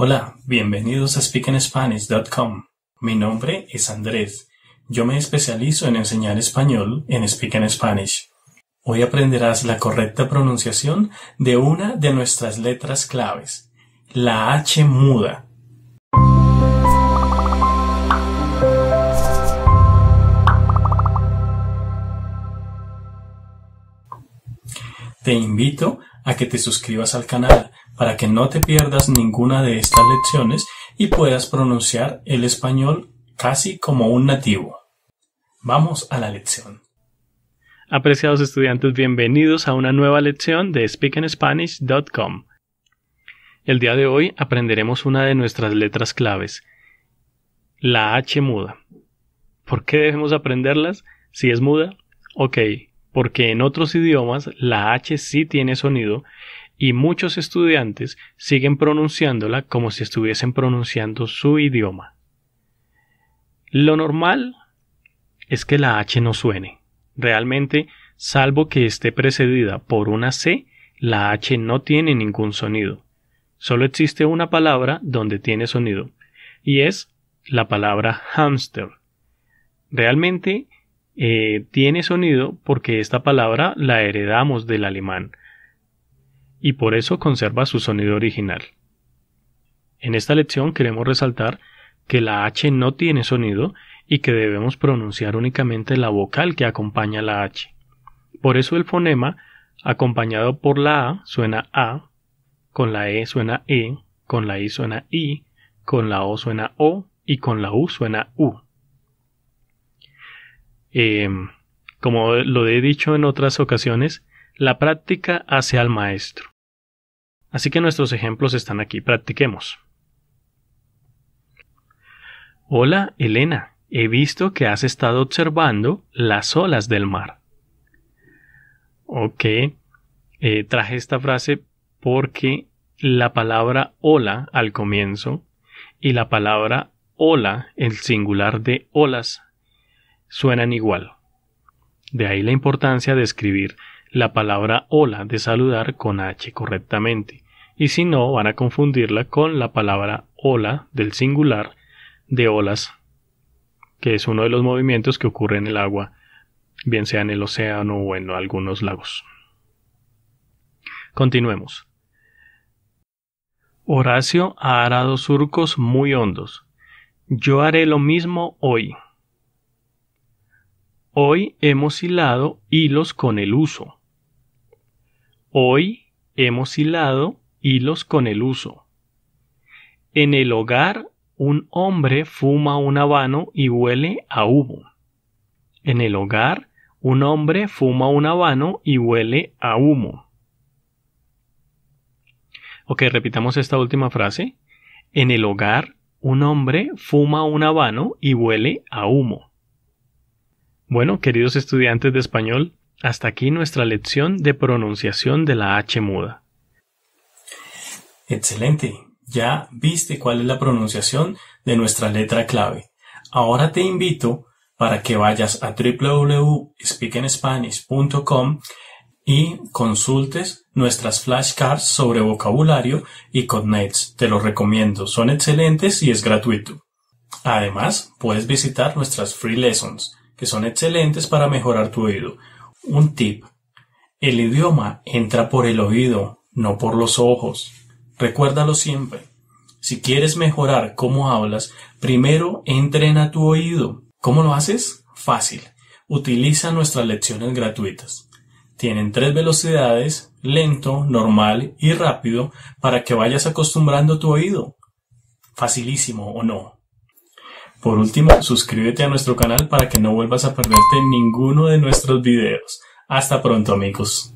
Hola, bienvenidos a speakinspanish.com. Mi nombre es Andrés. Yo me especializo en enseñar español en Speak Spanish. Hoy aprenderás la correcta pronunciación de una de nuestras letras claves, la H muda. Te invito a que te suscribas al canal para que no te pierdas ninguna de estas lecciones y puedas pronunciar el español casi como un nativo. Vamos a la lección. Apreciados estudiantes, bienvenidos a una nueva lección de speakinspanish.com. El día de hoy aprenderemos una de nuestras letras claves, la H muda. ¿Por qué debemos aprenderlas si es muda? Ok, porque en otros idiomas la H sí tiene sonido y muchos estudiantes siguen pronunciándola como si estuviesen pronunciando su idioma. Lo normal es que la H no suene. Realmente, salvo que esté precedida por una C, la H no tiene ningún sonido. Solo existe una palabra donde tiene sonido, y es la palabra hamster. Realmente eh, tiene sonido porque esta palabra la heredamos del alemán y por eso conserva su sonido original. En esta lección queremos resaltar que la H no tiene sonido y que debemos pronunciar únicamente la vocal que acompaña la H. Por eso el fonema, acompañado por la A, suena A, con la E suena E, con la I suena I, con la O suena O y con la U suena U. Em, como lo he dicho en otras ocasiones, la práctica hace al maestro. Así que nuestros ejemplos están aquí, practiquemos. Hola, Elena, he visto que has estado observando las olas del mar. Ok, eh, traje esta frase porque la palabra hola al comienzo y la palabra ola, el singular de olas, suenan igual. De ahí la importancia de escribir la palabra hola de saludar con H correctamente, y si no van a confundirla con la palabra hola del singular de olas, que es uno de los movimientos que ocurre en el agua, bien sea en el océano o en algunos lagos. Continuemos. Horacio ha arado surcos muy hondos. Yo haré lo mismo hoy. Hoy hemos hilado hilos con el uso. Hoy hemos hilado hilos con el uso. En el hogar un hombre fuma un habano y huele a humo. En el hogar un hombre fuma un habano y huele a humo. Ok, repitamos esta última frase. En el hogar un hombre fuma un habano y huele a humo. Bueno, queridos estudiantes de español, hasta aquí nuestra lección de pronunciación de la H muda. Excelente. Ya viste cuál es la pronunciación de nuestra letra clave. Ahora te invito para que vayas a www.speakinspanish.com y consultes nuestras flashcards sobre vocabulario y cognates. Te los recomiendo. Son excelentes y es gratuito. Además, puedes visitar nuestras free lessons, que son excelentes para mejorar tu oído. Un tip. El idioma entra por el oído, no por los ojos. Recuérdalo siempre. Si quieres mejorar cómo hablas, primero entrena tu oído. ¿Cómo lo haces? Fácil. Utiliza nuestras lecciones gratuitas. Tienen tres velocidades, lento, normal y rápido, para que vayas acostumbrando tu oído. Facilísimo, ¿o no? Por último, suscríbete a nuestro canal para que no vuelvas a perderte ninguno de nuestros videos. Hasta pronto amigos.